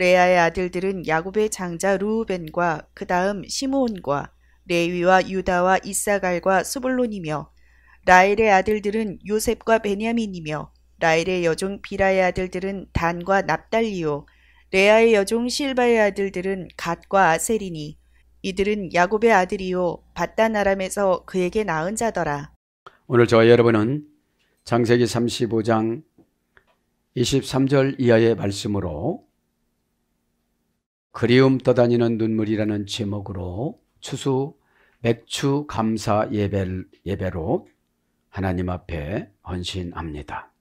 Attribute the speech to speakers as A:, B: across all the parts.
A: 레아의 아들들은 야곱의 장자 루벤과그 다음 시므온과 레위와 유다와 이사갈과 스불론이며 라엘의 아들들은 요셉과 베냐민이며 라엘의 여종 비라의 아들들은 단과 납달리오 레아의 여종 실바의 아들들은 갓과 아셀이니 이들은 야곱의 아들이요 바다나람에서 그에게 낳은 자더라. 오늘 저와 여러분은 장세기 35장 23절 이하의 말씀으로 그리움 떠다니는 눈물이라는 제목으로 추수 맥추 감사 예배, 로 하나님 앞에 헌신합니다.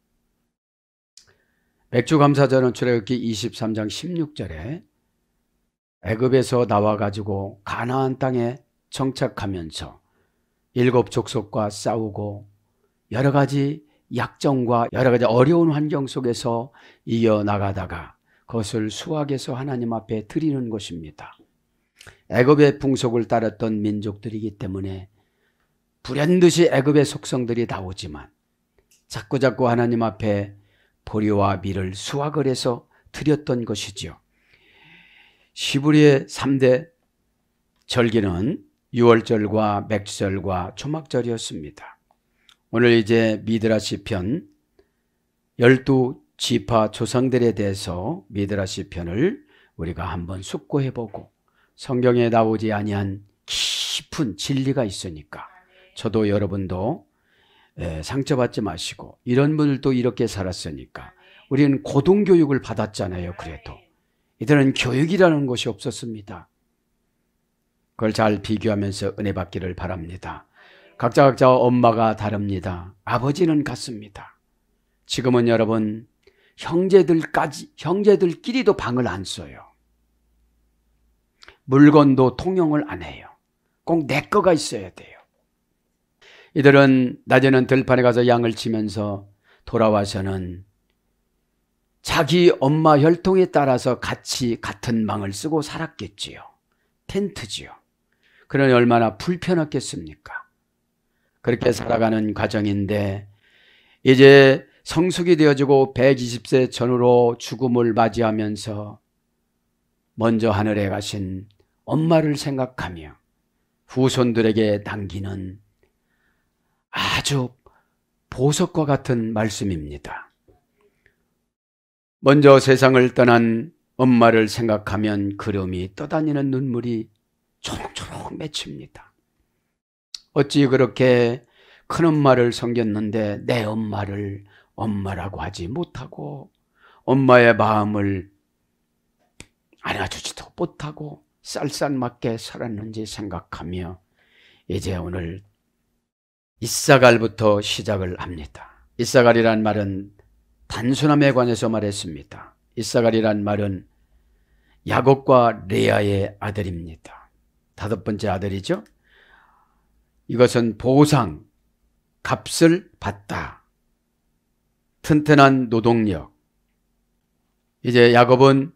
A: 맥주 감사절은 출애굽기 23장 16절에 애굽에서 나와 가지고 가나안 땅에 정착하면서 일곱 족속과 싸우고 여러 가지 약정과 여러 가지 어려운 환경 속에서 이어 나가다가 그것을 수학에서 하나님 앞에 드리는 것입니다. 애굽의 풍속을 따랐던 민족들이기 때문에 불현듯이 애굽의 속성들이 나오지만 자꾸자꾸 하나님 앞에 보리와 밀을 수확을 해서 드렸던 것이지요. 시부리의 3대 절기는 6월절과 맥주절과 초막절이었습니다. 오늘 이제 미드라시 편12 지파 조상들에 대해서 미드라시 편을 우리가 한번 숙고해 보고 성경에 나오지 아니한 깊은 진리가 있으니까 저도 여러분도 상처받지 마시고 이런 분들도 이렇게 살았으니까 우리는 고등교육을 받았잖아요. 그래도 이들은 교육이라는 것이 없었습니다. 그걸 잘 비교하면서 은혜 받기를 바랍니다. 각자 각자 엄마가 다릅니다. 아버지는 같습니다. 지금은 여러분 형제들까지 형제들끼리도 방을 안 써요. 물건도 통용을 안 해요. 꼭 내 거가 있어야 돼요. 이들은 낮에는 들판에 가서 양을 치면서 돌아와서는 자기 엄마 혈통에 따라서 같이 같은 방을 쓰고 살았겠지요. 텐트지요. 그러니 얼마나 불편했겠습니까? 그렇게 살아가는 과정인데 이제 성숙이 되어지고 120세 전후로 죽음을 맞이하면서 먼저 하늘에 가신 엄마를 생각하며 후손들에게 남기는 아주 보석과 같은 말씀입니다. 먼저 세상을 떠난 엄마를 생각하면 그름이 떠다니는 눈물이 초롱초롱 맺힙니다. 어찌 그렇게 큰엄마를 섬겼는데 내 엄마를 엄마라고 하지 못하고 엄마의 마음을 알아주지도 못하고 쌀쌀맞게 살았는지 생각하며 이제 오늘 이사갈부터 시작을 합니다. 이사갈이란 말은 단순함에 관해서 말했습니다. 이사갈이란 말은 야곱과 레아의 아들입니다. 다섯 번째 아들이죠. 이것은 보상, 값을 받다. 튼튼한 노동력. 이제 야곱은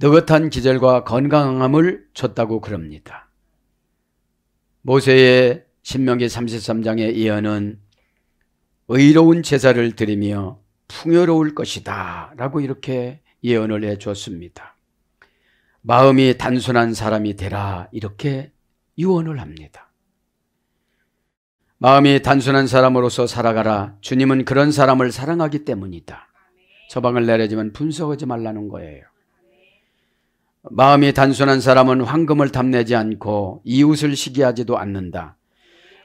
A: 느긋한 기절과 건강함을 줬다고 그럽니다. 모세의 신명기 33장의 예언은 의로운 제사를 드리며 풍요로울 것이다 라고 이렇게 예언을 해 줬습니다. 마음이 단순한 사람이 되라 이렇게 유언을 합니다. 마음이 단순한 사람으로서 살아가라. 주님은 그런 사람을 사랑하기 때문이다. 처방을 내려지면 분석하지 말라는 거예요. 마음이 단순한 사람은 황금을 탐내지 않고 이웃을 시기하지도 않는다.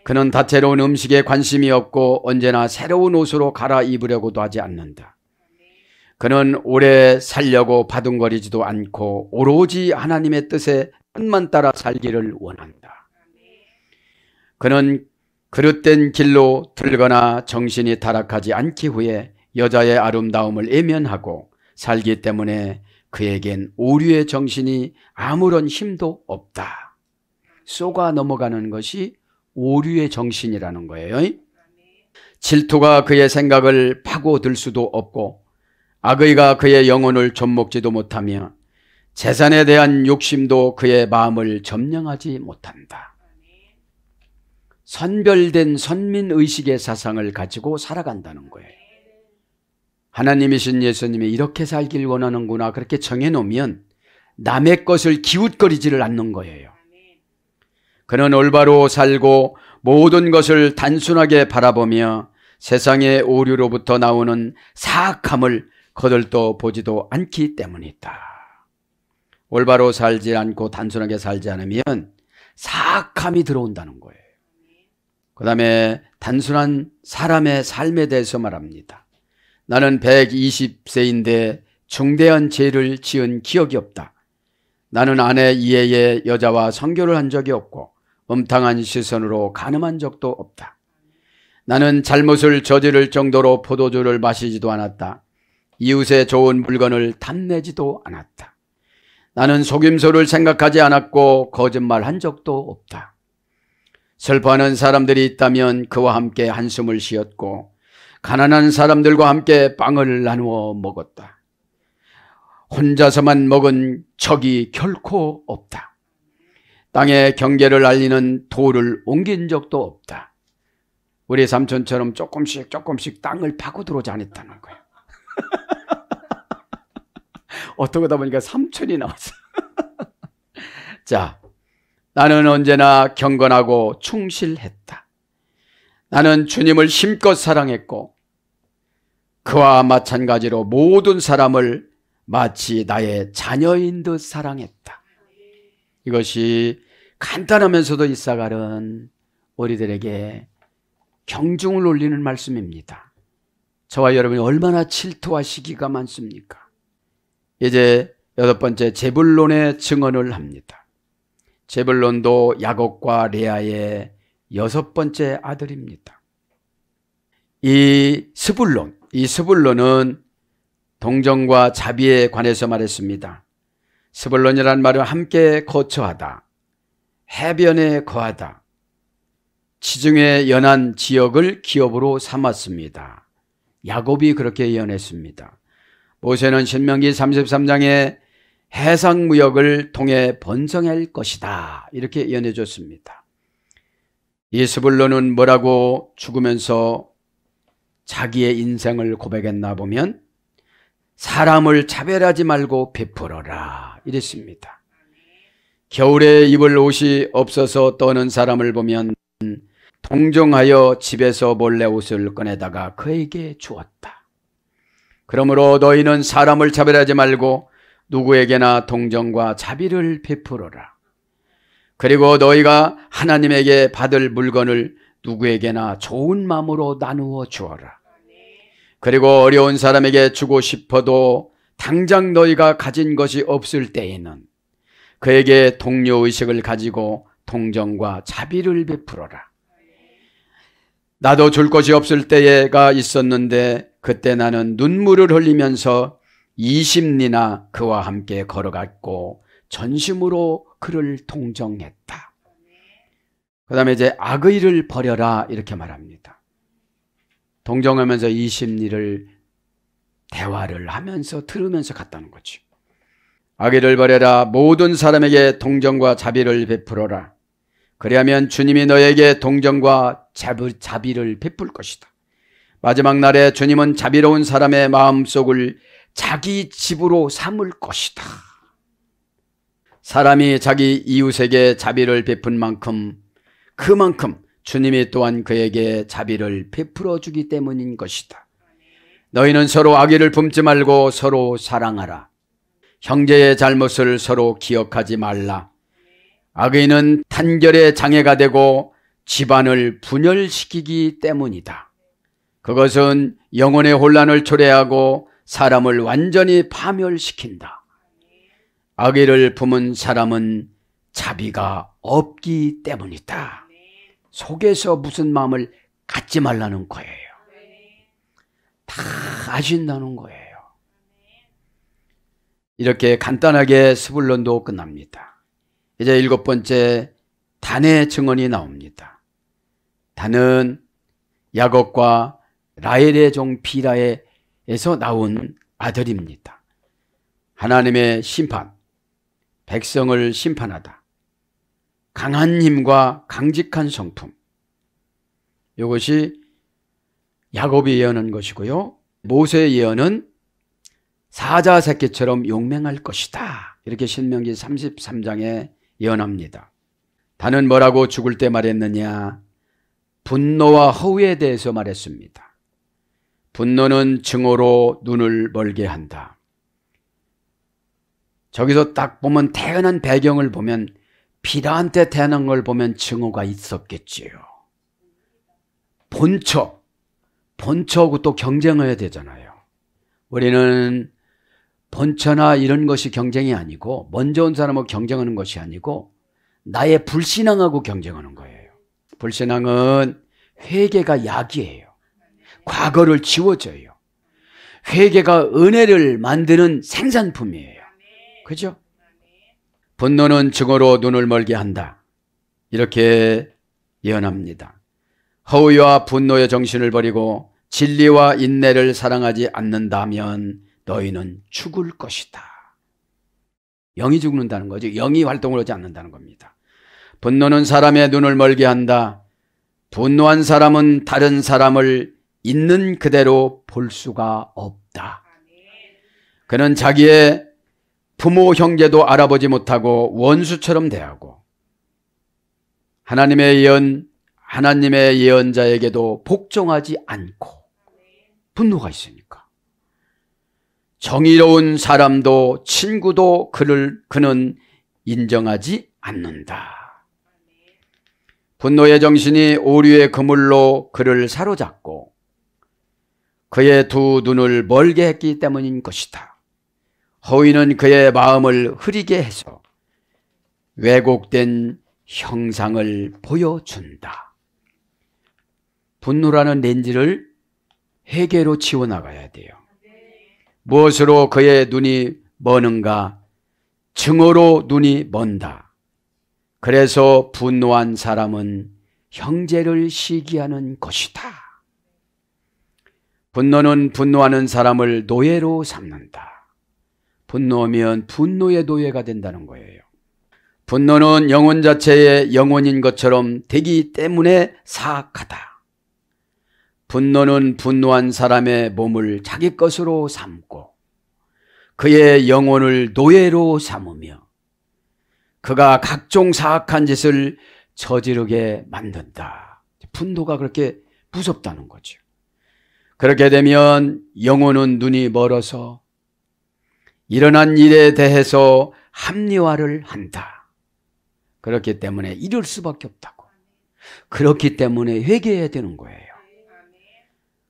A: 그는 다채로운 음식에 관심이 없고 언제나 새로운 옷으로 갈아입으려고도 하지 않는다. 그는 오래 살려고 바둥거리지도 않고 오로지 하나님의 뜻에 뜻만 따라 살기를 원한다. 그는 그릇된 길로 들거나 정신이 타락하지 않기 후에 여자의 아름다움을 애면하고 살기 때문에 그에겐 오류의 정신이 아무런 힘도 없다. 쏘가 넘어가는 것이 오류의 정신이라는 거예요. 질투가 그의 생각을 파고들 수도 없고 악의가 그의 영혼을 좀먹지도 못하며 재산에 대한 욕심도 그의 마음을 점령하지 못한다. 선별된 선민의식의 사상을 가지고 살아간다는 거예요. 하나님이신 예수님이 이렇게 살길 원하는구나 그렇게 정해놓으면 남의 것을 기웃거리지를 않는 거예요. 그는 올바로 살고 모든 것을 단순하게 바라보며 세상의 오류로부터 나오는 사악함을 거들떠 보지도 않기 때문이다. 올바로 살지 않고 단순하게 살지 않으면 사악함이 들어온다는 거예요. 그 다음에 단순한 사람의 삶에 대해서 말합니다. 나는 120세인데 중대한 죄를 지은 기억이 없다. 나는 아내 이해의 여자와 성교를 한 적이 없고 음탕한 시선으로 가늠한 적도 없다. 나는 잘못을 저지를 정도로 포도주를 마시지도 않았다. 이웃의 좋은 물건을 탐내지도 않았다. 나는 속임수를 생각하지 않았고 거짓말 한 적도 없다. 슬퍼하는 사람들이 있다면 그와 함께 한숨을 쉬었고 가난한 사람들과 함께 빵을 나누어 먹었다. 혼자서만 먹은 적이 결코 없다. 땅의 경계를 알리는 돌을 옮긴 적도 없다. 우리 삼촌처럼 조금씩 조금씩 땅을 파고 들어오지 않았다는 거예 어떻게 하다 보니까 삼촌이 나왔어. 자, 나는 언제나 경건하고 충실했다. 나는 주님을 힘껏 사랑했고 그와 마찬가지로 모든 사람을 마치 나의 자녀인 듯 사랑했다. 이것이 간단하면서도 이사갈은 우리들에게 경중을 올리는 말씀입니다. 저와 여러분이 얼마나 질투와 시기가 많습니까? 이제 여덟 번째 제불론의 증언을 합니다. 제벨론도 야곱과 레아의 여섯 번째 아들입니다. 이 스불론, 이 스불론은 동정과 자비에 관해서 말했습니다. 스불론이란 말은 함께 거처하다, 해변에 거하다, 지중해 연한 지역을 기업으로 삼았습니다. 야곱이 그렇게 예언했습니다. 모세는 신명기 33장에 해상 무역을 통해 번성할 것이다. 이렇게 연해 줬습니다. 예스불론은 뭐라고 죽으면서 자기의 인생을 고백했나 보면 사람을 차별하지 말고 베풀어라 이랬습니다. 겨울에 입을 옷이 없어서 떠는 사람을 보면 동정하여 집에서 몰래 옷을 꺼내다가 그에게 주었다. 그러므로 너희는 사람을 차별하지 말고 누구에게나 동정과 자비를 베풀어라. 그리고 너희가 하나님에게 받을 물건을 누구에게나 좋은 마음으로 나누어 주어라. 그리고 어려운 사람에게 주고 싶어도 당장 너희가 가진 것이 없을 때에는 그에게 동료의식을 가지고 동정과 자비를 베풀어라. 나도 줄 것이 없을 때가 있었는데 그때 나는 눈물을 흘리면서 2 0리나 그와 함께 걸어갔고 전심으로 그를 동정했다. 그 다음에 이제 악의를 버려라 이렇게 말합니다. 동정하면서 2 0리를 대화를 하면서 들으면서 갔다는 거죠. 악의를 버려라 모든 사람에게 동정과 자비를 베풀어라. 그리하면 주님이 너에게 동정과 자비를 베풀 것이다. 마지막 날에 주님은 자비로운 사람의 마음속을 자기 집으로 삼을 것이다. 사람이 자기 이웃에게 자비를 베푼 만큼 그만큼 주님이 또한 그에게 자비를 베풀어 주기 때문인 것이다. 너희는 서로 악의를 품지 말고 서로 사랑하라. 형제의 잘못을 서로 기억하지 말라. 악의는 단결의 장애가 되고 집안을 분열시키기 때문이다. 그것은 영혼의 혼란을 초래하고 사람을 완전히 파멸시킨다. 악의를 품은 사람은 자비가 없기 때문이다. 속에서 무슨 마음을 갖지 말라는 거예요. 다 아신다는 거예요. 이렇게 간단하게 스불론도 끝납니다. 이제 일곱 번째 단의 증언이 나옵니다. 단은 야곱과 라헬의 종 비라의 에서 나온 아들입니다. 하나님의 심판, 백성을 심판하다. 강한 힘과 강직한 성품. 이것이 야곱이 예언한 것이고요. 모세의 예언은 사자 새끼처럼 용맹할 것이다. 이렇게 신명기 33장에 예언합니다. 다는 뭐라고 죽을 때 말했느냐? 분노와 허위에 대해서 말했습니다. 분노는 증오로 눈을 멀게 한다. 저기서 딱 보면 태어난 배경을 보면 비단 때 태어난 걸 보면 증오가 있었겠지요. 본처, 본처하고 또 경쟁해야 되잖아요. 우리는 본처나 이런 것이 경쟁이 아니고 먼저 온 사람하고 경쟁하는 것이 아니고 나의 불신앙하고 경쟁하는 거예요. 불신앙은 회개가 약이에요. 과거를 지워져요 회개가 은혜를 만드는 생산품이에요. 그죠? 분노는 증오로 눈을 멀게 한다. 이렇게 예언합니다. 허위와 분노의 정신을 버리고 진리와 인내를 사랑하지 않는다면 너희는 죽을 것이다. 영이 죽는다는 거죠. 영이 활동을 하지 않는다는 겁니다. 분노는 사람의 눈을 멀게 한다. 분노한 사람은 다른 사람을 있는 그대로 볼 수가 없다. 그는 자기의 부모 형제도 알아보지 못하고 원수처럼 대하고 하나님의 예언 하나님의 예언자에게도 복종하지 않고 분노가 있으니까 정의로운 사람도 친구도 그를 그는 인정하지 않는다. 분노의 정신이 오류의 그물로 그를 사로잡고 그의 두 눈을 멀게 했기 때문인 것이다. 허위는 그의 마음을 흐리게 해서 왜곡된 형상을 보여준다. 분노라는 렌즈를 해계로 치워나가야 돼요. 무엇으로 그의 눈이 머는가? 증오로 눈이 먼다. 그래서 분노한 사람은 형제를 시기하는 것이다. 분노는 분노하는 사람을 노예로 삼는다. 분노하면 분노의 노예가 된다는 거예요. 분노는 영혼 자체의 영혼인 것처럼 되기 때문에 사악하다. 분노는 분노한 사람의 몸을 자기 것으로 삼고 그의 영혼을 노예로 삼으며 그가 각종 사악한 짓을 저지르게 만든다. 분노가 그렇게 무섭다는 거죠. 그렇게 되면 영혼은 눈이 멀어서 일어난 일에 대해서 합리화를 한다. 그렇기 때문에 이룰 수밖에 없다고. 그렇기 때문에 회개해야 되는 거예요.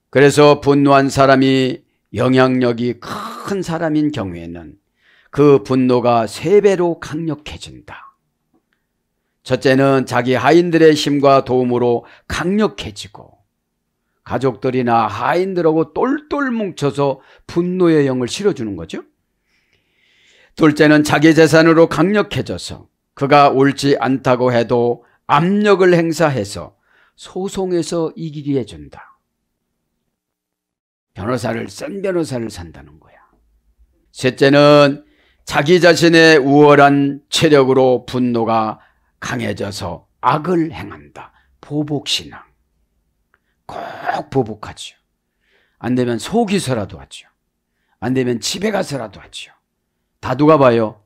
A: 그래서 분노한 사람이 영향력이 큰 사람인 경우에는 그 분노가 세 배로 강력해진다. 첫째는 자기 하인들의 힘과 도움으로 강력해지고 가족들이나 하인들하고 똘똘 뭉쳐서 분노의 영을 실어주는 거죠. 둘째는 자기 재산으로 강력해져서 그가 옳지 않다고 해도 압력을 행사해서 소송에서 이기게 해준다. 변호사를, 쓴 변호사를 산다는 거야. 셋째는 자기 자신의 우월한 체력으로 분노가 강해져서 악을 행한다. 보복신앙. 꼭 보복하지요. 안 되면 속이서라도 하지요. 안 되면 집에 가서라도 하지요. 다 누가 봐요?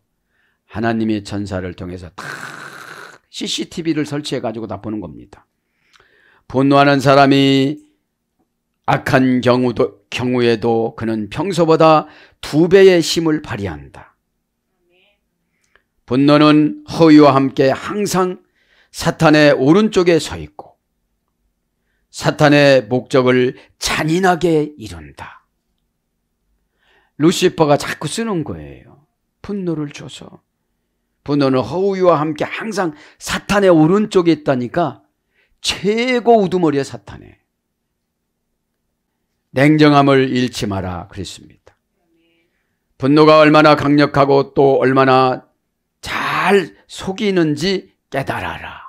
A: 하나님의 전사를 통해서 다 CCTV를 설치해 가지고 다 보는 겁니다. 분노하는 사람이 악한 경우도, 경우에도 그는 평소보다 두 배의 힘을 발휘한다. 분노는 허위와 함께 항상 사탄의 오른쪽에 서 있고 사탄의 목적을 잔인하게 이룬다. 루시퍼가 자꾸 쓰는 거예요. 분노를 줘서. 분노는 허우유와 함께 항상 사탄의 오른쪽에 있다니까 최고 우두머리의 사탄에. 냉정함을 잃지 마라 그랬습니다. 분노가 얼마나 강력하고 또 얼마나 잘 속이는지 깨달아라.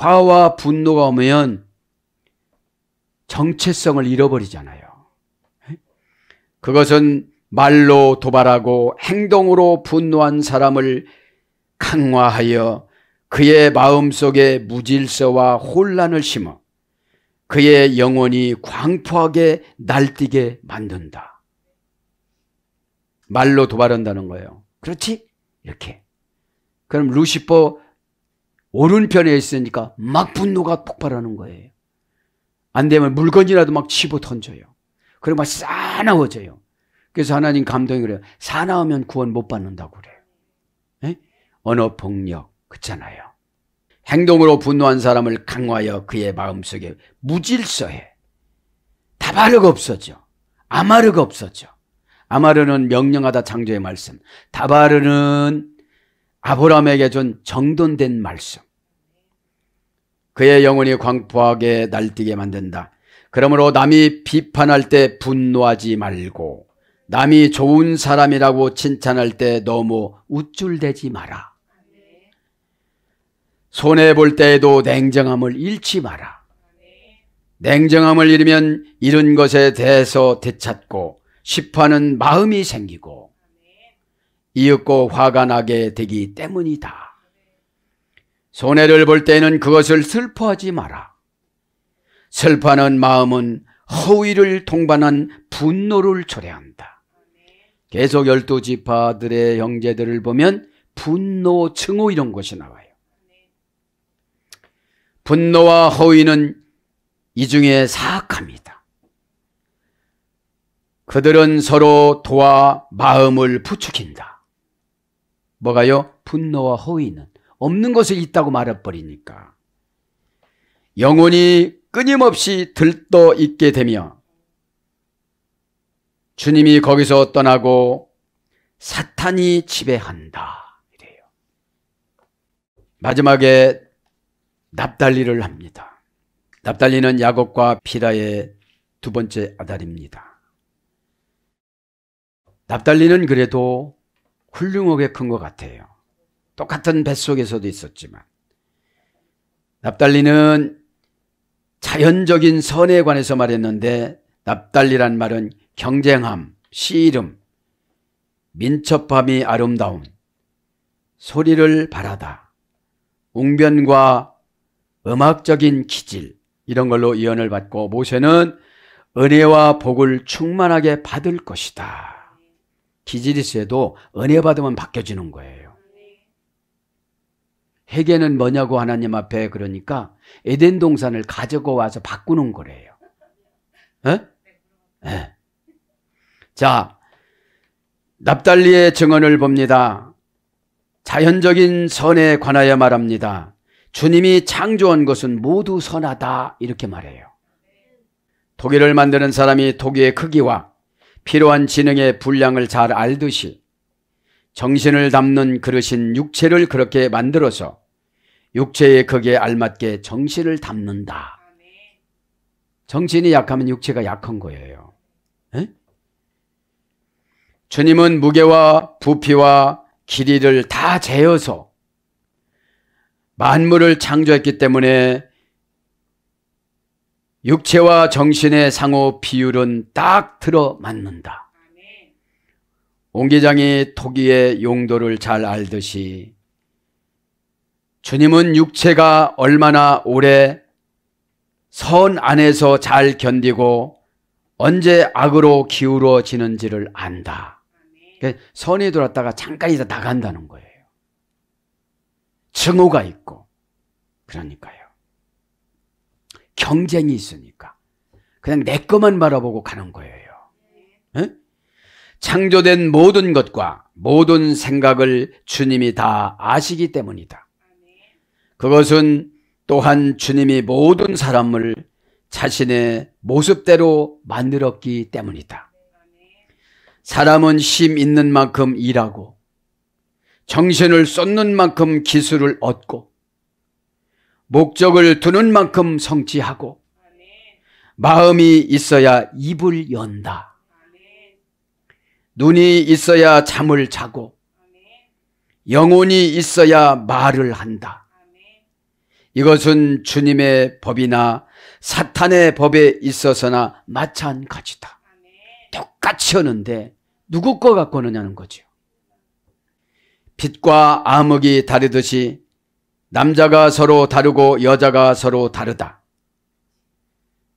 A: 화와 분노가 오면 정체성을 잃어버리잖아요. 그것은 말로 도발하고 행동으로 분노한 사람을 강화하여 그의 마음속에 무질서와 혼란을 심어 그의 영혼이 광포하게 날뛰게 만든다. 말로 도발한다는 거예요. 그렇지? 이렇게. 그럼 루시퍼 오른편에 있으니까 막 분노가 폭발하는 거예요. 안 되면 물건이라도 막 집어 던져요. 그리고 막 사나워져요. 그래서 하나님 감동이 그래요. 사나우면 구원 못 받는다고 그래요. 에? 예? 언어 폭력 그잖아요 행동으로 분노한 사람을 강화하여 그의 마음속에 무질서해. 다바르가 없어져. 아마르가 없어져. 아마르는 명령하다 창조의 말씀. 다바르는 아브라함에게 준 정돈된 말씀. 그의 영혼이 광포하게 날뛰게 만든다. 그러므로 남이 비판할 때 분노하지 말고 남이 좋은 사람이라고 칭찬할 때 너무 우쭐대지 마라. 손해볼 때에도 냉정함을 잃지 마라. 냉정함을 잃으면 잃은 것에 대해서 되찾고 싶어하는 마음이 생기고 이윽고 화가 나게 되기 때문이다. 손해를 볼 때는 그것을 슬퍼하지 마라. 슬퍼하는 마음은 허위를 동반한 분노를 초래한다. 계속 열두 지파들의 형제들을 보면 분노, 증오 이런 것이 나와요. 분노와 허위는 이 중에 사악합니다. 그들은 서로 도와 마음을 부추긴다. 뭐가요? 분노와 허위는 없는 것을 있다고 말해버리니까 영혼이 끊임없이 들떠 있게 되며 주님이 거기서 떠나고 사탄이 지배한다 이래요. 마지막에 납달리를 합니다. 납달리는 야곱과 피라의 두 번째 아들입니다. 납달리는 그래도 훌륭하게 큰 것 같아요. 똑같은 뱃속에서도 있었지만. 납달리는 자연적인 선에 관해서 말했는데 납달리란 말은 경쟁함, 시름, 민첩함이 아름다운 소리를 바라다, 웅변과 음악적인 기질 이런 걸로 이언을 받고 모세는 은혜와 복을 충만하게 받을 것이다. 기질이 쎄도 은혜 받으면 바뀌어지는 거예요. 회개는 뭐냐고 하나님 앞에 그러니까 에덴 동산을 가지고 와서 바꾸는 거래요. 에? 에. 자, 납달리의 증언을 봅니다. 자연적인 선에 관하여 말합니다. 주님이 창조한 것은 모두 선하다 이렇게 말해요. 도기를 만드는 사람이 도기의 크기와 필요한 지능의 분량을 잘 알듯이 정신을 담는 그릇인 육체를 그렇게 만들어서 육체의 거기에 알맞게 정신을 담는다. 정신이 약하면 육체가 약한 거예요. 에? 주님은 무게와 부피와 길이를 다 재어서 만물을 창조했기 때문에 육체와 정신의 상호 비율은 딱 들어맞는다. 옹기장이 토기의 용도를 잘 알듯이 주님은 육체가 얼마나 오래 선 안에서 잘 견디고 언제 악으로 기울어지는지를 안다. 그 선이 들었다가 잠깐 있다 나간다는 거예요. 증오가 있고 그러니까요. 경쟁이 있으니까 그냥 내 것만 바라보고 가는 거예요. 응? 창조된 모든 것과 모든 생각을 주님이 다 아시기 때문이다. 그것은 또한 주님이 모든 사람을 자신의 모습대로 만들었기 때문이다. 사람은 힘 있는 만큼 일하고 정신을 쏟는 만큼 기술을 얻고 목적을 두는 만큼 성취하고 마음이 있어야 입을 연다. 눈이 있어야 잠을 자고 영혼이 있어야 말을 한다. 이것은 주님의 법이나 사탄의 법에 있어서나 마찬가지다. 똑같이 하는데 누구 거 갖고 오 느냐는 거죠. 빛과 암흑이 다르듯이 남자가 서로 다르고 여자가 서로 다르다.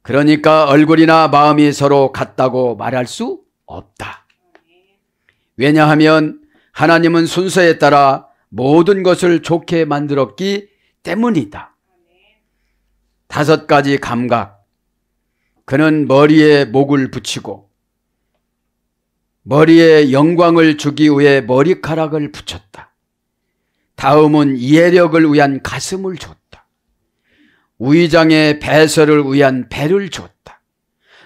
A: 그러니까 얼굴이나 마음이 서로 같다고 말할 수 없다. 왜냐하면 하나님은 순서에 따라 모든 것을 좋게 만들었기 때문이다. 다섯 가지 감각. 그는 머리에 목을 붙이고 머리에 영광을 주기 위해 머리카락을 붙였다. 다음은 예력을 위한 가슴을 줬다. 위장의 배설을 위한 배를 줬다.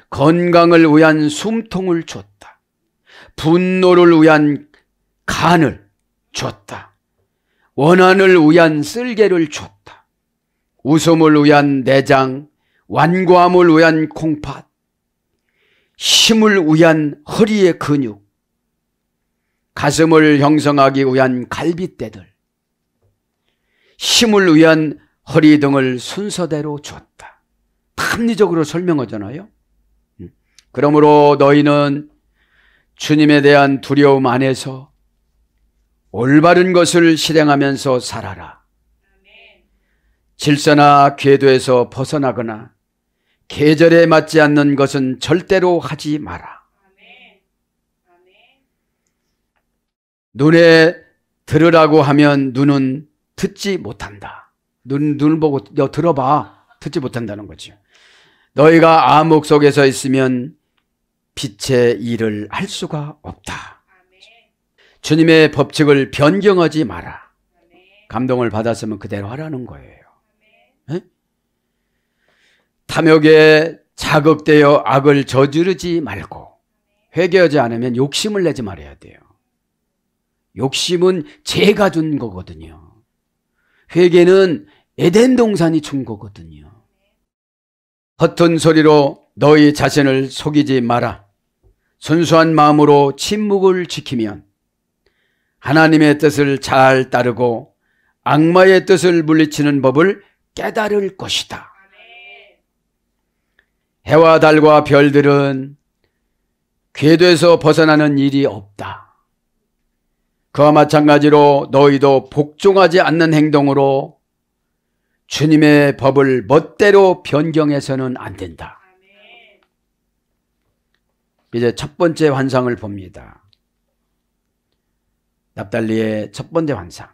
A: 건강을 위한 숨통을 줬다. 분노를 위한 간을 줬다. 원한을 위한 쓸개를 줬다. 웃음을 위한 내장, 완고함을 위한 콩팥, 힘을 위한 허리의 근육, 가슴을 형성하기 위한 갈비대들, 힘을 위한 허리 등을 순서대로 줬다. 합리적으로 설명하잖아요. 음. 그러므로 너희는 주님에 대한 두려움 안에서 올바른 것을 실행하면서 살아라. 질서나 궤도에서 벗어나거나 계절에 맞지 않는 것은 절대로 하지 마라. 눈에 들으라고 하면 눈은 듣지 못한다. 눈, 눈 보고 너 들어봐. 듣지 못한다는 거지. 너희가 암흑 아 속에서 있으면 빛의 일을 할 수가 없다. 주님의 법칙을 변경하지 마라. 감동을 받았으면 그대로 하라는 거예요. 네? 탐욕에 자극되어 악을 저지르지 말고 회개하지 않으면 욕심을 내지 말아야 돼요. 욕심은 제가 준 거거든요. 회개는 에덴 동산이 준 거거든요. 허튼 소리로 너희 자신을 속이지 마라. 순수한 마음으로 침묵을 지키면 하나님의 뜻을 잘 따르고 악마의 뜻을 물리치는 법을 깨달을 것이다. 해와 달과 별들은 궤도에서 벗어나는 일이 없다. 그와 마찬가지로 너희도 복종하지 않는 행동으로 주님의 법을 멋대로 변경해서는 안 된다. 이제 첫 번째 환상을 봅니다. 납달리의 첫 번째 환상.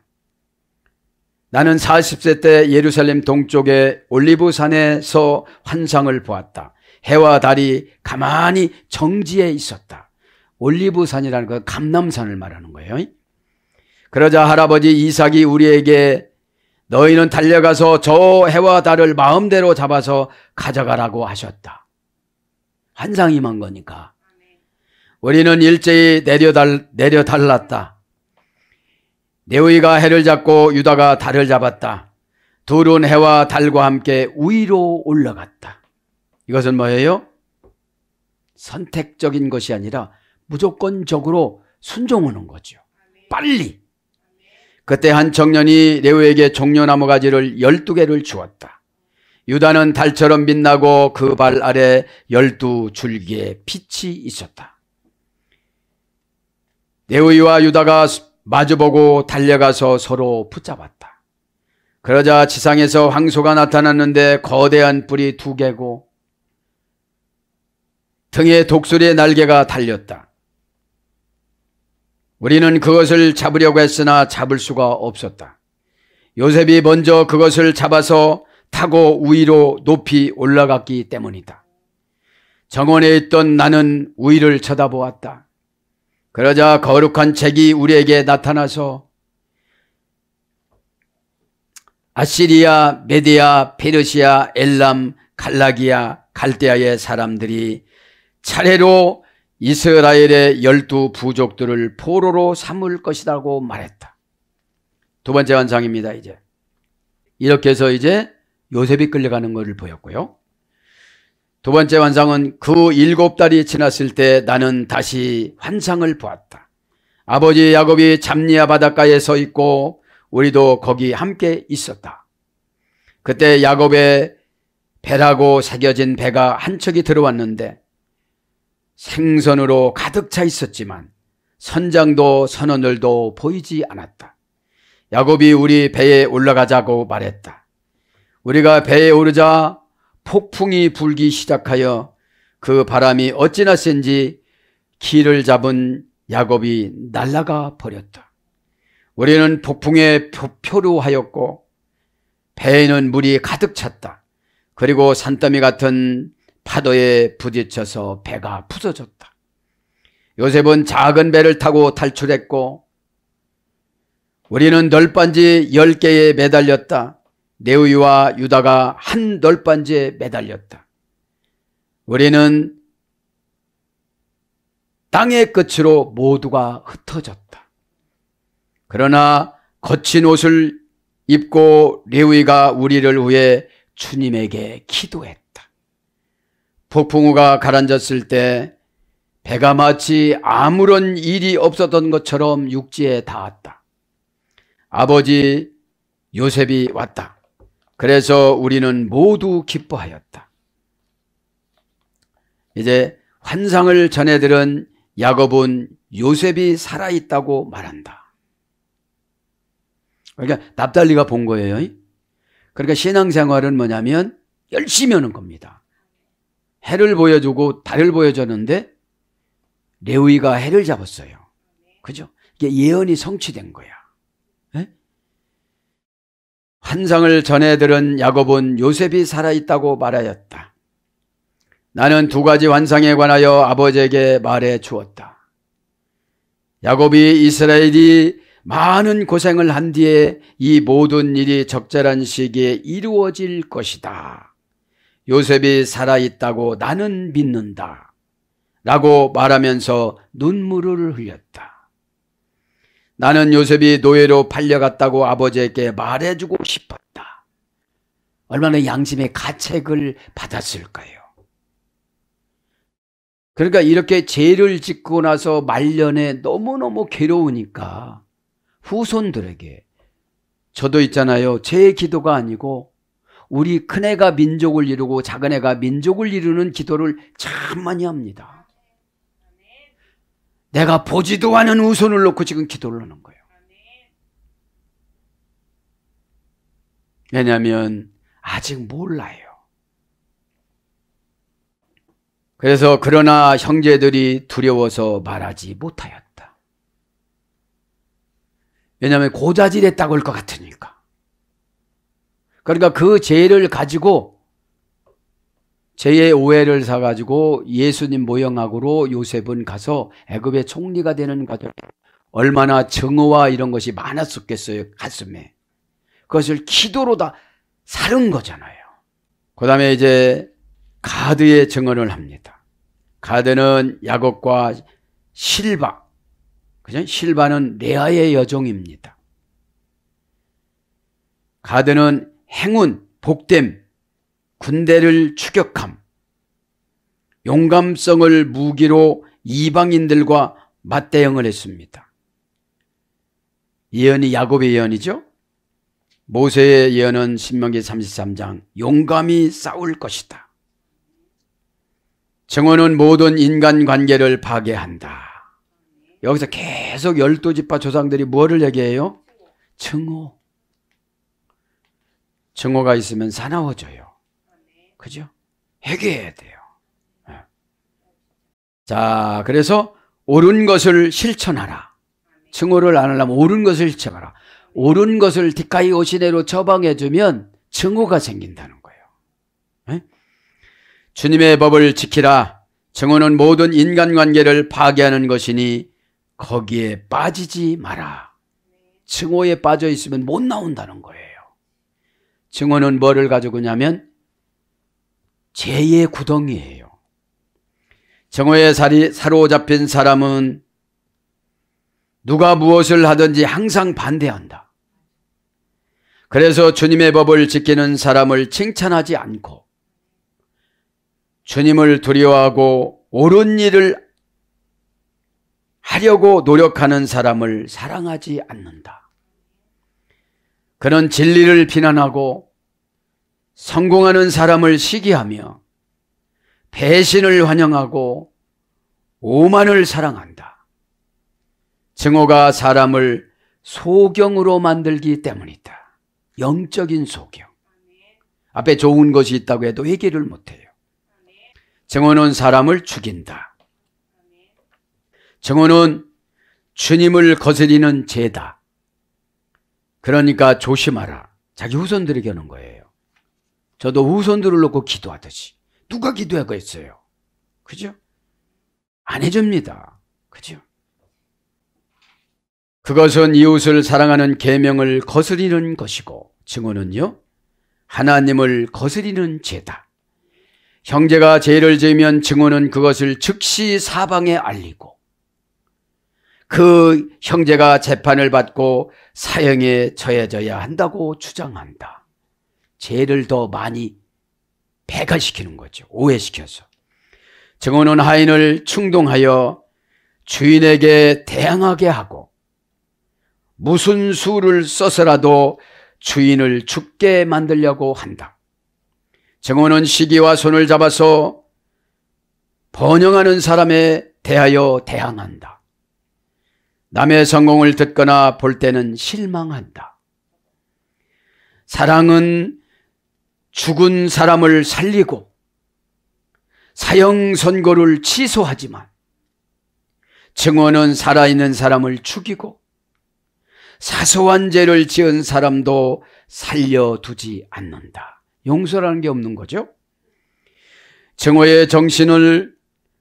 A: 나는 40세 때 예루살렘 동쪽의 올리브산에서 환상을 보았다. 해와 달이 가만히 정지해 있었다. 올리브산이라는 건 감남산을 말하는 거예요. 그러자 할아버지 이삭이 우리에게 너희는 달려가서 저 해와 달을 마음대로 잡아서 가져가라고 하셨다. 환상 임한 거니까. 우리는 일제히 내려달, 내려달랐다. 네오이가 해를 잡고 유다가 달을 잡았다. 둘은 해와 달과 함께 위로 올라갔다. 이것은 뭐예요? 선택적인 것이 아니라 무조건적으로 순종하는 거죠. 빨리. 그때 한 청년이 레우에게 종려나무 가지를 12개를 주었다. 유다는 달처럼 빛나고 그 발 아래 12줄기의 빛이 있었다. 레우이와 유다가 마주보고 달려가서 서로 붙잡았다. 그러자 지상에서 황소가 나타났는데 거대한 뿔이 두 개고 등에 독수리의 날개가 달렸다. 우리는 그것을 잡으려고 했으나 잡을 수가 없었다. 요셉이 먼저 그것을 잡아서 타고 우위로 높이 올라갔기 때문이다. 정원에 있던 나는 우위를 쳐다보았다. 그러자 거룩한 책이 우리에게 나타나서 아시리아, 메디아, 페르시아, 엘람, 갈라기아, 갈대아의 사람들이 차례로 이스라엘의 열두 부족들을 포로로 삼을 것이라고 말했다. 두 번째 환상입니다, 이제. 이렇게 해서 이제 요셉이 끌려가는 것을 보였고요. 두 번째 환상은 그 일곱 달이 지났을 때 나는 다시 환상을 보았다. 아버지 야곱이 잡니아 바닷가에 서 있고 우리도 거기 함께 있었다. 그때 야곱의 배라고 새겨진 배가 한 척이 들어왔는데 생선으로 가득 차 있었지만 선장도 선원들도 보이지 않았다. 야곱이 우리 배에 올라가자고 말했다. 우리가 배에 오르자 폭풍이 불기 시작하여 그 바람이 어찌나 센지 길을 잡은 야곱이 날아가 버렸다. 우리는 폭풍에 표류하였고 배에는 물이 가득 찼다. 그리고 산더미 같은 파도에 부딪혀서 배가 부서졌다. 요셉은 작은 배를 타고 탈출했고 우리는 널빤지 10개에 매달렸다. 네우이와 유다가 한 널빤지에 매달렸다. 우리는 땅의 끝으로 모두가 흩어졌다. 그러나 거친 옷을 입고 레위가 우리를 위해 주님에게 기도했다. 폭풍우가 가라앉았을 때 배가 마치 아무런 일이 없었던 것처럼 육지에 닿았다. 아버지 요셉이 왔다. 그래서 우리는 모두 기뻐하였다. 이제 환상을 전해 들은 야곱은 요셉이 살아있다고 말한다. 그러니까 납달리가 본 거예요. 그러니까 신앙생활은 뭐냐면 열심히 하는 겁니다. 해를 보여주고 달을 보여줬는데 레위가 해를 잡았어요. 그죠? 이게 예언이 성취된 거야. 에? 예? 환상을 전해 들은 야곱은 요셉이 살아있다고 말하였다. 나는 두 가지 환상에 관하여 아버지에게 말해 주었다. 야곱이 이스라엘이 많은 고생을 한 뒤에 이 모든 일이 적절한 시기에 이루어질 것이다. 요셉이 살아있다고 나는 믿는다. 라고 말하면서 눈물을 흘렸다. 나는 요셉이 노예로 팔려갔다고 아버지에게 말해주고 싶었다. 얼마나 양심의 가책을 받았을까요? 그러니까 이렇게 죄를 짓고 나서 말년에 너무너무 괴로우니까 후손들에게 저도 있잖아요. 제 기도가 아니고 우리 큰애가 민족을 이루고 작은애가 민족을 이루는 기도를 참 많이 합니다. 내가 보지도 않은 우선을 놓고 지금 기도를 하는 거예요. 왜냐하면 아직 몰라요. 그래서 그러나 형제들이 두려워서 말하지 못하였다. 왜냐하면 고자질했다고 할 것 같으니까. 그러니까 그 죄를 가지고 죄의 오해를 사가지고 예수님 모형학으로 요셉은 가서 애굽의 총리가 되는 과정 얼마나 증오와 이런 것이 많았었겠어요 가슴에 그것을 기도로 다 사른 거잖아요 그 다음에 이제 가드의 증언을 합니다 가드는 야곱과 실바 그죠? 실바는 레아의 여종입니다 가드는 행운, 복됨, 군대를 추격함, 용감성을 무기로 이방인들과 맞대응을 했습니다. 예언이 야곱의 예언이죠. 모세의 예언은 신명기 33장 용감히 싸울 것이다. 정원은 모든 인간관계를 파괴한다. 여기서 계속 열두 지파 조상들이 뭐를 얘기해요? 증오. 증오가 있으면 사나워져요. 그죠? 해결해야 돼요. 예. 자, 그래서 옳은 것을 실천하라. 증오를 안 하려면 옳은 것을 실천하라. 옳은 것을 디카이 오시네로 처방해주면 증오가 생긴다는 거예요. 네? 주님의 법을 지키라. 증오는 모든 인간관계를 파괴하는 것이니 거기에 빠지지 마라. 증오에 빠져 있으면 못 나온다는 거예요. 증오는 뭐를 가져오냐면 죄의 구덩이예요. 증오에 살이 사로잡힌 사람은 누가 무엇을 하든지 항상 반대한다. 그래서 주님의 법을 지키는 사람을 칭찬하지 않고 주님을 두려워하고 옳은 일을 하려고 노력하는 사람을 사랑하지 않는다. 그는 진리를 비난하고 성공하는 사람을 시기하며 배신을 환영하고 오만을 사랑한다. 증오가 사람을 소경으로 만들기 때문이다. 영적인 소경. 앞에 좋은 것이 있다고 해도 회개를 못해요. 증오는 사람을 죽인다. 증오는 주님을 거스리는 죄다. 그러니까 조심하라. 자기 후손들에게 하는 거예요. 저도 후손들을 놓고 기도하듯이. 누가 기도하겠어요? 그죠? 안 해줍니다. 그죠? 그것은 이웃을 사랑하는 계명을 거스리는 것이고 증오는요 하나님을 거스리는 죄다. 형제가 죄를 지으면 증오는 그것을 즉시 사방에 알리고 그 형제가 재판을 받고 사형에 처해져야 한다고 주장한다. 죄를 더 많이 배가시키는 거죠. 오해시켜서. 증오는 하인을 충동하여 주인에게 대항하게 하고 무슨 수를 써서라도 주인을 죽게 만들려고 한다. 증오는 시기와 손을 잡아서 번영하는 사람에 대하여 대항한다. 남의 성공을 듣거나 볼 때는 실망한다. 사랑은 죽은 사람을 살리고 사형 선고를 취소하지만 증언은 살아있는 사람을 죽이고 사소한 죄를 지은 사람도 살려두지 않는다. 용서라는 게 없는 거죠. 증오의 정신을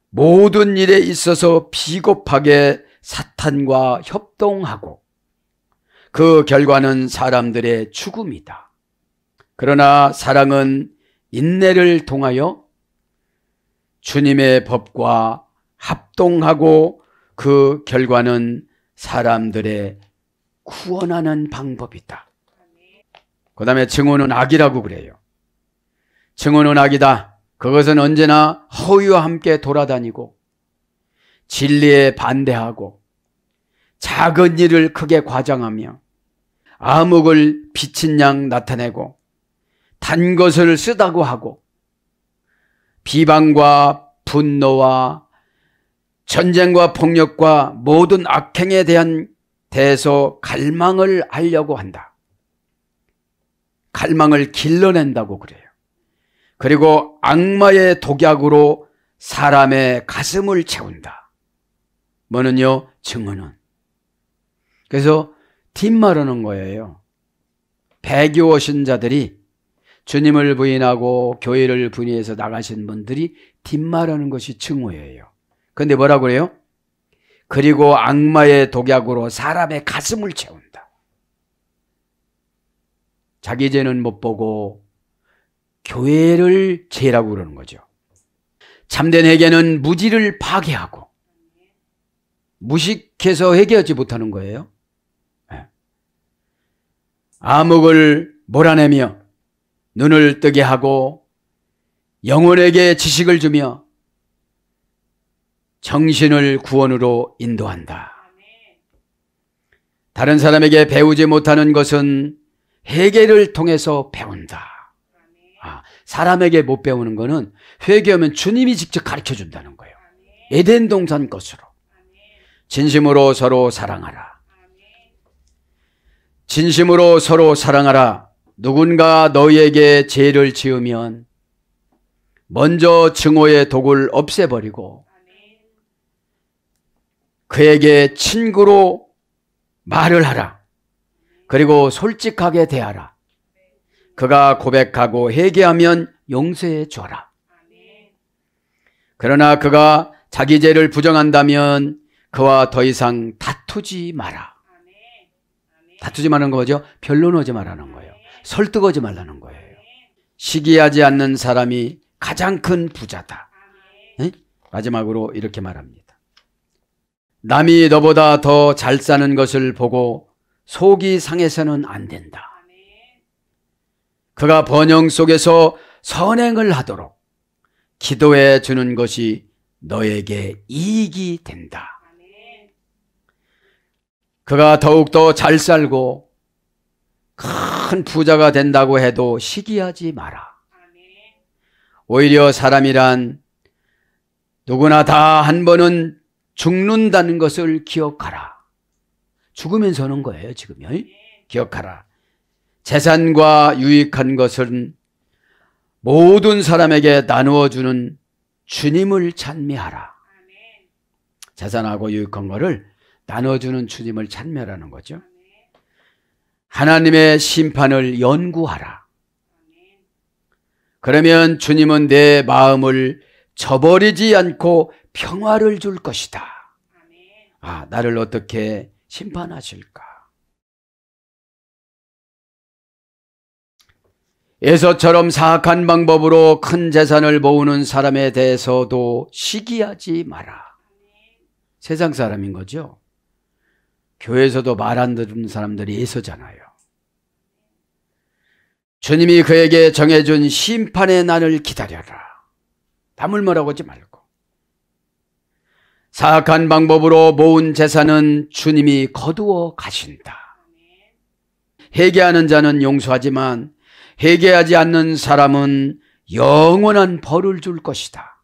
A: 모든 일에 있어서 비겁하게 사탄과 협동하고 그 결과는 사람들의 죽음이다. 그러나 사랑은 인내를 통하여 주님의 법과 합동하고 그 결과는 사람들의 구원하는 방법이다. 그 다음에 증오는 악이라고 그래요. 증오는 악이다. 그것은 언제나 허위와 함께 돌아다니고 진리에 반대하고 작은 일을 크게 과장하며 암흑을 비친 양 나타내고 단 것을 쓰다고 하고 비방과 분노와 전쟁과 폭력과 모든 악행에 대한 대소 갈망을 하려고 한다. 갈망을 길러낸다고 그래요. 그리고 악마의 독약으로 사람의 가슴을 채운다. 뭐는요? 증언은. 그래서 뒷마르는 거예요. 배교 신자들이 주님을 부인하고 교회를 분해해서 나가신 분들이 뒷마르는 것이 증오예요. 근데 뭐라 그래요? 그리고 악마의 독약으로 사람의 가슴을 채운다. 자기 죄는 못 보고 교회를 죄라고 그러는 거죠. 참된 회개는 무지를 파괴하고 무식해서 회개하지 못하는 거예요. 예. 암흑을 몰아내며 눈을 뜨게 하고 영혼에게 지식을 주며 정신을 구원으로 인도한다. 다른 사람에게 배우지 못하는 것은 회개를 통해서 배운다. 아, 사람에게 못 배우는 것은 회개하면 주님이 직접 가르쳐 준다는 거예요. 에덴 동산 것으로. 진심으로 서로 사랑하라. 진심으로 서로 사랑하라. 누군가 너희에게 죄를 지으면 먼저 증오의 독을 없애버리고 그에게 친구로 말을 하라. 그리고 솔직하게 대하라. 그가 고백하고 회개하면 용서해 줘라. 그러나 그가 자기 죄를 부정한다면 그와 더 이상 다투지 마라. 다투지 말는 거죠. 변론하지 말라는 거예요. 설득하지 말라는 거예요. 시기하지 않는 사람이 가장 큰 부자다. 네? 마지막으로 이렇게 말합니다. 남이 너보다 더 잘 사는 것을 보고 속이 상해서는 안 된다. 그가 번영 속에서 선행을 하도록 기도해 주는 것이 너에게 이익이 된다. 그가 더욱더 잘 살고 큰 부자가 된다고 해도 시기하지 마라. 오히려 사람이란 누구나 다 한 번은 죽는다는 것을 기억하라. 죽으면서 는 거예요, 지금요. 기억하라. 재산과 유익한 것은 모든 사람에게 나누어주는 주님을 찬미하라. 재산하고 유익한 거를 나눠주는 주님을 찬멸하는 거죠. 하나님의 심판을 연구하라. 그러면 주님은 내 마음을 저버리지 않고 평화를 줄 것이다. 아, 나를 어떻게 심판하실까? 에서처럼 사악한 방법으로 큰 재산을 모으는 사람에 대해서도 시기하지 마라. 세상 사람인 거죠. 교회에서도 말 안 듣는 사람들이 있었잖아요. 주님이 그에게 정해준 심판의 날을 기다려라. 다물뭐라고 하지 말고. 사악한 방법으로 모은 재산은 주님이 거두어 가신다. 회개하는 자는 용서하지만 회개하지 않는 사람은 영원한 벌을 줄 것이다.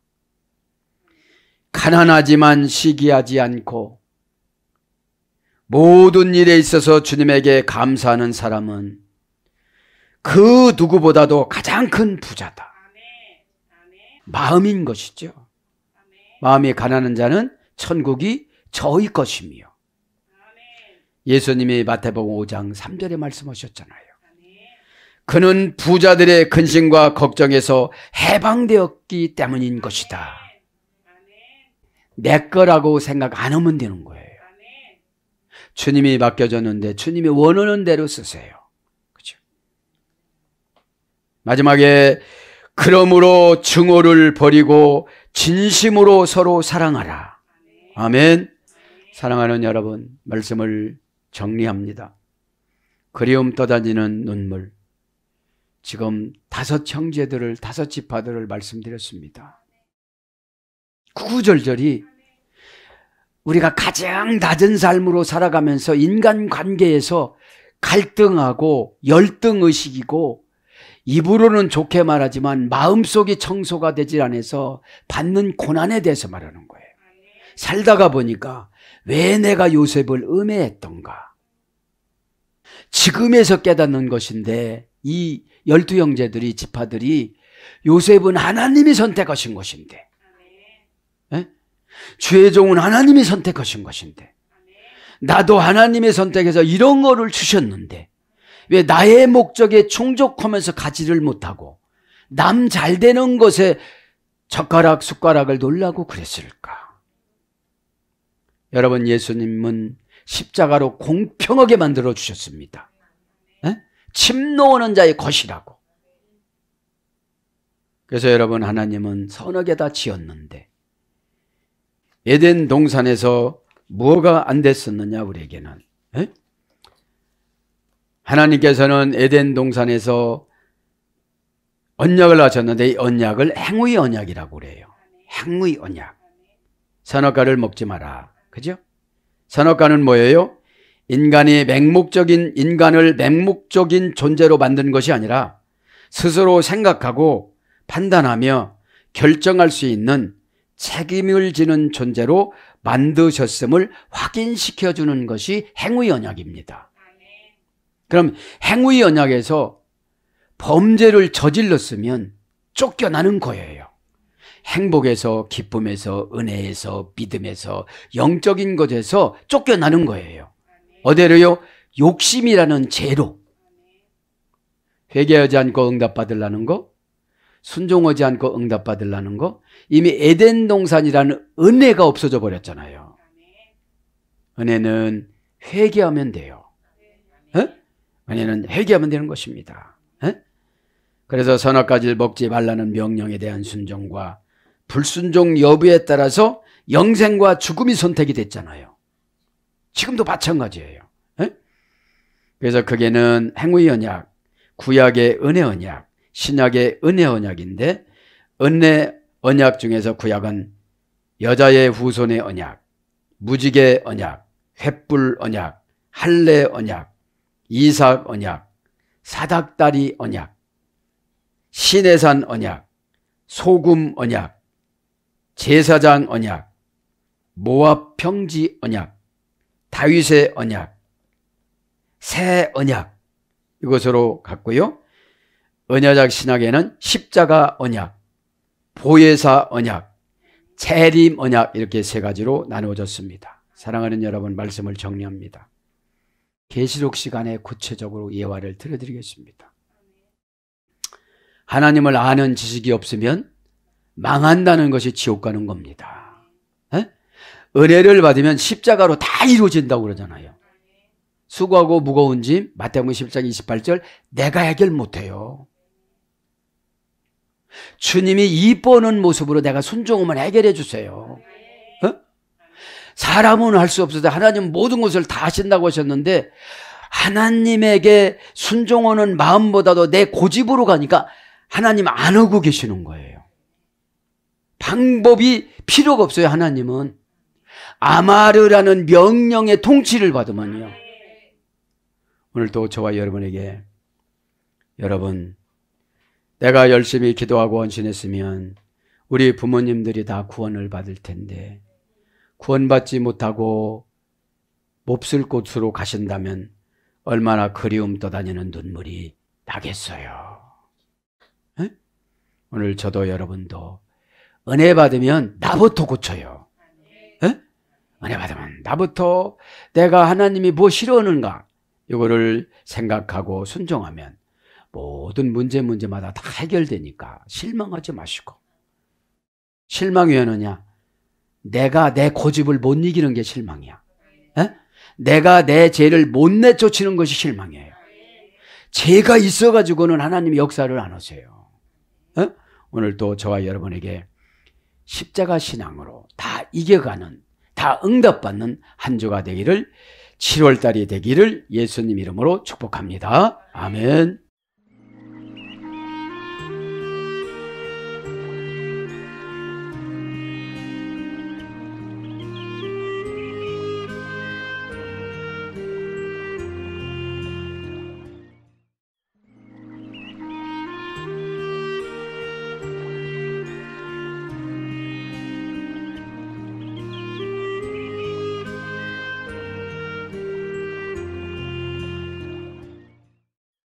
A: 가난하지만 시기하지 않고 모든 일에 있어서 주님에게 감사하는 사람은 그 누구보다도 가장 큰 부자다. 마음인 것이죠. 마음이 가난한 자는 천국이 저희 것이며. 예수님이 마태복음 5장 3절에 말씀하셨잖아요. 그는 부자들의 근심과 걱정에서 해방되었기 때문인 것이다. 내 거라고 생각 안 하면 되는 거예요. 주님이 맡겨줬는데 주님이 원하는 대로 쓰세요. 그죠? 마지막에 그러므로 증오를 버리고 진심으로 서로 사랑하라. 아멘. 사랑하는 여러분, 말씀을 정리합니다. 그리움 떠다니는 눈물. 지금 다섯 형제들을, 다섯 지파들을 말씀드렸습니다. 구구절절이 우리가 가장 낮은 삶으로 살아가면서 인간 관계에서 갈등하고 열등 의식이고 입으로는 좋게 말하지만 마음속이 청소가 되질 않아서 받는 고난에 대해서 말하는 거예요. 살다가 보니까 왜 내가 요셉을 음해했던가. 지금에서 깨닫는 것인데 이 열두 형제들이 지파들이 요셉은 하나님이 선택하신 것인데 주의 종은 하나님이 선택하신 것인데 나도 하나님의 선택에서 이런 거를 주셨는데 왜 나의 목적에 충족하면서 가지를 못하고 남 잘 되는 것에 젓가락 숟가락을 놀라고 그랬을까? 여러분 예수님은 십자가로 공평하게 만들어 주셨습니다. 네? 침 놓는 자의 것이라고. 그래서 여러분 하나님은 선하게 다 지었는데 에덴 동산에서 뭐가 안 됐었느냐 우리에게는 에? 하나님께서는 에덴 동산에서 언약을 하셨는데 이 언약을 행위 언약이라고 그래요. 행위 언약. 선악과를 먹지 마라. 그죠? 선악과는 뭐예요? 인간이 맹목적인 인간을 맹목적인 존재로 만든 것이 아니라 스스로 생각하고 판단하며 결정할 수 있는 책임을 지는 존재로 만드셨음을 확인시켜 주는 것이 행위 언약입니다. 그럼 행위 언약에서 범죄를 저질렀으면 쫓겨나는 거예요. 행복에서, 기쁨에서, 은혜에서, 믿음에서, 영적인 것에서 쫓겨나는 거예요. 어디로요? 욕심이라는 죄로. 회개하지 않고 응답받으려는 거, 순종하지 않고 응답받으려는 거 이미 에덴 동산이라는 은혜가 없어져 버렸잖아요. 은혜는 회개하면 돼요. 에? 은혜는 회개하면 되는 것입니다. 에? 그래서 선악과지를 먹지 말라는 명령에 대한 순종과 불순종 여부에 따라서 영생과 죽음이 선택이 됐잖아요. 지금도 마찬가지예요. 에? 그래서 그게는 행위 언약, 구약의 은혜 언약, 신약의 은혜 언약인데 은혜 언약 중에서 구약은 여자의 후손의 언약, 무지개 언약, 횃불 언약, 할례 언약, 이삭 언약, 사닥다리 언약, 시내산 언약, 소금 언약, 제사장 언약, 모압 평지 언약, 다윗의 언약, 새 언약 이것으로 갔고요. 언약약 신학에는 십자가 언약, 보혜사 언약, 재림 언약 이렇게 세 가지로 나누어졌습니다. 사랑하는 여러분 말씀을 정리합니다. 계시록 시간에 구체적으로 예화를 들려드리겠습니다. 하나님을 아는 지식이 없으면 망한다는 것이 지옥 가는 겁니다. 에? 은혜를 받으면 십자가로 다 이루어진다고 그러잖아요. 수고하고 무거운 짐 마태복음 17장 28절 내가 해결 못해요. 주님이 이뻐는 하 모습으로 내가 순종하면 해결해 주세요. 어? 사람은 할 수없어도 하나님 모든 것을 다 하신다고 하셨는데 하나님에게 순종하는 마음보다도 내 고집으로 가니까 하나님 안 오고 계시는 거예요. 방법이 필요가 없어요, 하나님은. 아마르라는 명령의 통치를 받으면요. 오늘도 저와 여러분에게 여러분 내가 열심히 기도하고 헌신했으면 우리 부모님들이 다 구원을 받을 텐데 구원받지 못하고 몹쓸 곳으로 가신다면 얼마나 그리움 떠다니는 눈물이 나겠어요. 에? 오늘 저도 여러분도 은혜 받으면 나부터 고쳐요. 에? 은혜 받으면 나부터 내가 하나님이 뭐 싫어하는가 이거를 생각하고 순종하면 모든 문제 문제마다 다 해결되니까 실망하지 마시고 실망이 왜 오느냐? 내가 내 고집을 못 이기는 게 실망이야. 에? 내가 내 죄를 못 내쫓는 것이 실망이에요. 죄가 있어가지고는 하나님 역사를 안 하세요. 에? 오늘도 저와 여러분에게 십자가 신앙으로 다 이겨가는, 다 응답받는 한 주가 되기를, 7월달이 되기를 예수님 이름으로 축복합니다. 아멘.